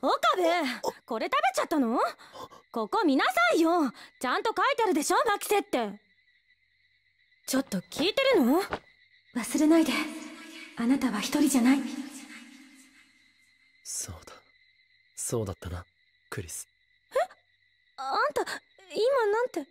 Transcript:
岡部これ食べちゃったのここ見なさいよちゃんと書いてあるでしょマキセってちょっと聞いてるの忘れないであなたは一人じゃないそうだそうだったなクリスえあんた今なんて